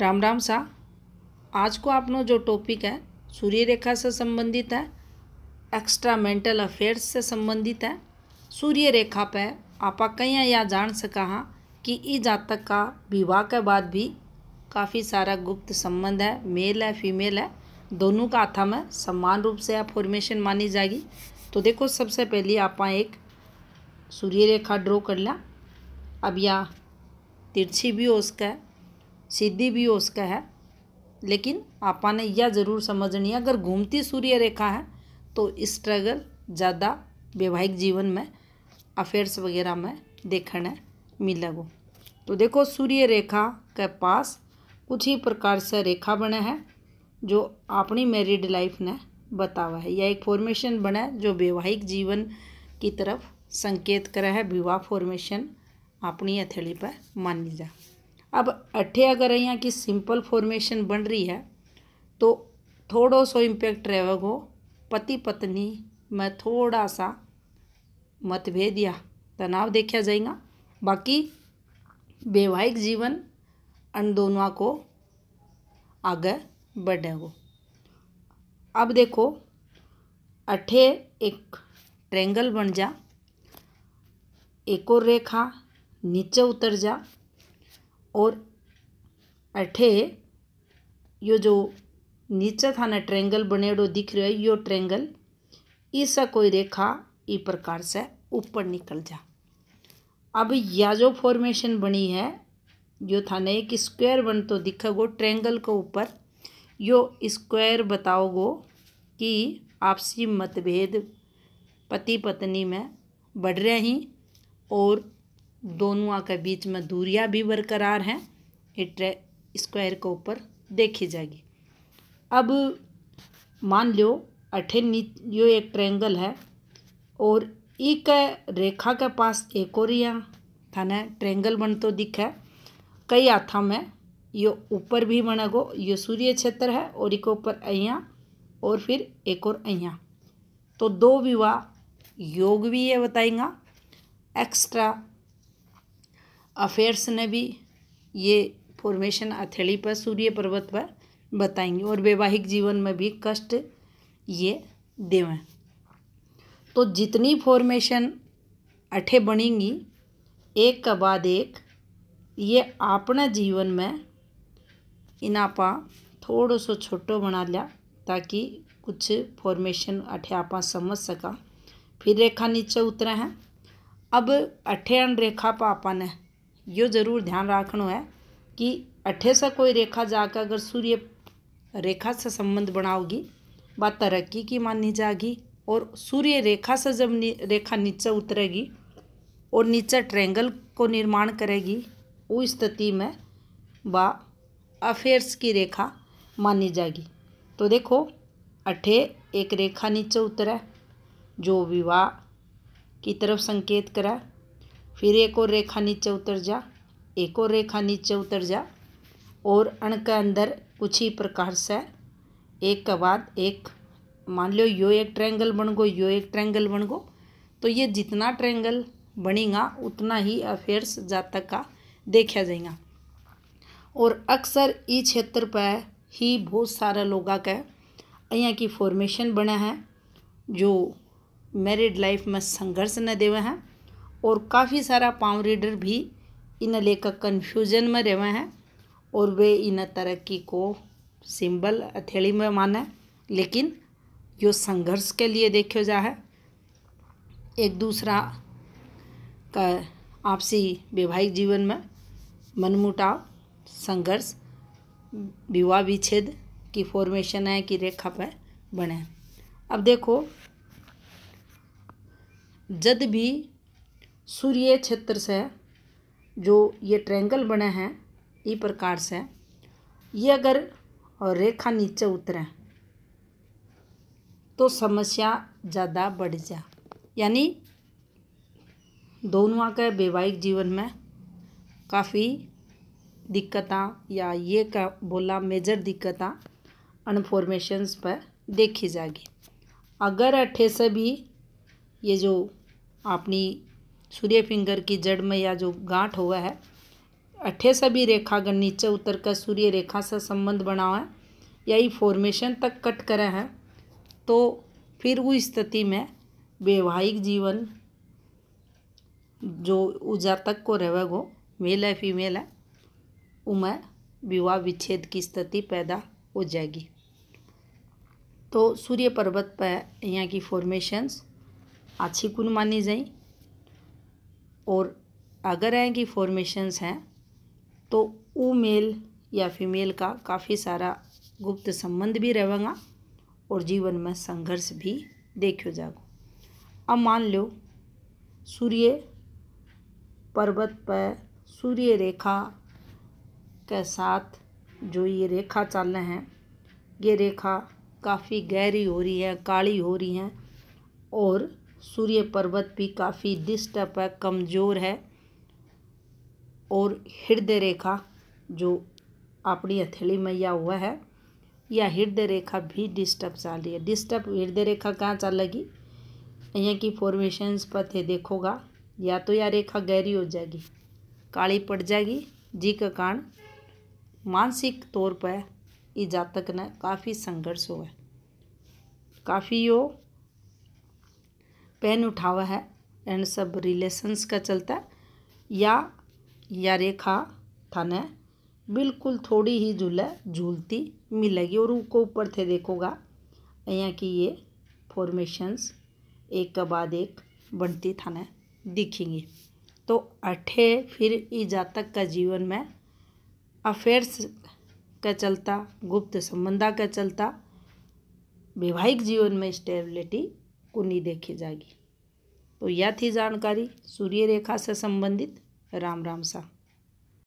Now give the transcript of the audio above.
राम राम सा आज को आपनों जो टॉपिक है सूर्य रेखा से संबंधित है एक्स्ट्रा मेंटल अफेयर्स से संबंधित है सूर्य रेखा पे आपा कहीं या जान सका हाँ कि ई जातक का विवाह के बाद भी काफ़ी सारा गुप्त संबंध है मेल है फीमेल है दोनों का आथा में समान रूप से फॉर्मेशन मानी जाएगी तो देखो सबसे पहले आप एक सूर्य रेखा ड्रॉ कर लिया अब यह तिरछी भी हो उसका सीधी भी हो उसका है लेकिन आपा ने यह जरूर समझनी है अगर घूमती सूर्य रेखा है तो स्ट्रगल ज़्यादा वैवाहिक जीवन में अफेयर्स वगैरह में देखने मिलेगा तो देखो सूर्य रेखा के पास कुछ ही प्रकार से रेखा बने हैं जो अपनी मैरिड लाइफ ने बतावा है या एक फॉर्मेशन बना है जो वैवाहिक जीवन की तरफ संकेत करा है विवाह फॉर्मेशन अपनी हथेली पर मान लीजा अब अठे अगर यहाँ की सिंपल फॉर्मेशन बन रही है तो थोड़ो सो इम्पैक्ट रहेगा पति पत्नी में थोड़ा सा मतभेद या तनाव देखा जाएगा बाकी वैवाहिक जीवन अन दोनों को आगे बढ़ेगा अब देखो अठे एक ट्रेंगल बन जा एक और रेखा नीचे उतर जा और अठे यो जो नीचे था ना ट्रेंगल बनेड़ो दिख रहा है यो ट्रेंगल ईसा कोई रेखा ई प्रकार से ऊपर निकल जा अब या जो फॉर्मेशन बनी है जो था ना एक स्क्वायर बन तो दिखेगो ट्रेंगल के ऊपर यो स्क्वायर बताओगो कि आपसी मतभेद पति पत्नी में बढ़ रहे हैं और दोनों के बीच में दूरियां भी बरकरार हैं ये स्क्वायर के ऊपर देखी जाएगी अब मान लो अठे यो एक ट्रेंगल है और एक रेखा के पास एक और यहाँ थाने ट्रेंगल बन तो दिखे कई हाथा में यो ऊपर भी बनेगो यो सूर्य क्षेत्र है और एक ऊपर अहियाँ और फिर एक और अहियाँ तो दो विवाह योग भी ये बताएगा एक्स्ट्रा अफेयर्स ने भी ये फॉर्मेशन अथेली पर सूर्य पर्वत पर बताएंगे और वैवाहिक जीवन में भी कष्ट ये देवें तो जितनी फॉर्मेशन अठे बनेंगी एक के बाद एक ये अपना जीवन में इन आप थोड़ा सो छोटो बना लिया ताकि कुछ फॉर्मेशन अठे आप समझ सका फिर रेखा नीचे उतरे हैं अब अठे अन रेखा पर आपा ने यो जरूर ध्यान रखना है कि अठे सा कोई रेखा जाकर अगर सूर्य रेखा से संबंध बनाओगी बात तरक्की की मानी जाएगी और सूर्य रेखा से जब नि, रेखा नीचे उतरेगी और नीचे ट्रेंगल को निर्माण करेगी उस स्थिति में व अफेयर्स की रेखा मानी जाएगी तो देखो अठे एक रेखा नीचे उतरे जो विवाह की तरफ संकेत करा फिर एक और रेखा नीचे उतर जा एक और रेखा नीचे उतर जा और अण के अंदर कुछ ही प्रकार से एक के बाद एक मान लो यो एक ट्रैंगल बन गो यो एक ट्रैंगल बन गो तो ये जितना ट्रैंगल बनेगा उतना ही अफेयर्स जातक का देखा जाएगा और अक्सर इस क्षेत्र पर ही बहुत सारा लोग का यहाँ की फॉर्मेशन बने हैं जो मैरिड लाइफ में संघर्ष न देवे हैं और काफ़ी सारा पाँव रीडर भी इन लेकर कन्फ्यूजन में रहे हैं और वे इन तरक्की को सिंबल अथेली में माने लेकिन जो संघर्ष के लिए देखो है एक दूसरा का आपसी वैवाहिक जीवन में मनमुटाव संघर्ष विवाह विच्छेद की फॉर्मेशन है कि रेखा पर बने अब देखो जद भी सूर्य क्षेत्र से जो ये ट्रेंगल बने हैं ई प्रकार से ये अगर रेखा नीचे उतरे तो समस्या ज़्यादा बढ़ जा यानी दोनों के वैवाहिक जीवन में काफ़ी दिक्कत या ये का बोला मेजर दिक्कत अनफॉर्मेशंस पर देखी जाएगी अगर अठे से भी ये जो अपनी सूर्य फिंगर की जड़ में या जो गांठ हुआ है अठे सभी रेखागण नीचे उतर कर सूर्य रेखा से संबंध हुआ है ही फॉर्मेशन तक कट करे हैं तो फिर वो स्थिति में वैवाहिक जीवन जो ऊर्जा तक को रहे वो मेल है फीमेल है उम्र विवाह विच्छेद की स्थिति पैदा हो जाएगी तो सूर्य पर्वत पर यहाँ की फॉर्मेशंस अच्छी कुन मानी जाएं और अगर हैं कि फॉर्मेशंस हैं तो ऊ मेल या फीमेल का काफ़ी सारा गुप्त संबंध भी रहेगा और जीवन में संघर्ष भी देखो जागो अब मान लो सूर्य पर्वत पर सूर्य रेखा के साथ जो ये रेखा चल रहे हैं ये रेखा काफ़ी गहरी हो रही है काली हो रही हैं और सूर्य पर्वत भी काफ़ी डिस्टर्ब है कमज़ोर है और हृदय रेखा जो अपनी हथेली मैया हुआ है या हृदय रेखा भी डिस्टर्ब चल रही है डिस्टर्ब हृदय रेखा कहाँ चल लगी यहाँ की फॉर्मेशंस पर थे देखोगा या तो यह रेखा गहरी हो जाएगी काली पड़ जाएगी जी का कारण मानसिक तौर पर ये जातक ने काफ़ी संघर्ष हुआ है काफ़ी यो पेन उठा हुआ है एंड सब रिलेशंस का चलता है या या रेखा थाने बिल्कुल थोड़ी ही झूल झूलती मिलेगी और उनको ऊपर थे देखोगा यहाँ की ये फॉर्मेशंस एक के बाद एक बनती थाने दिखेंगी तो अठे फिर ई जातक का जीवन में अफेयर्स का चलता गुप्त संबंधा का चलता वैवाहिक जीवन में स्टेबिलिटी उन्हीं देखी जाएगी तो यह थी जानकारी सूर्य रेखा से संबंधित राम राम सा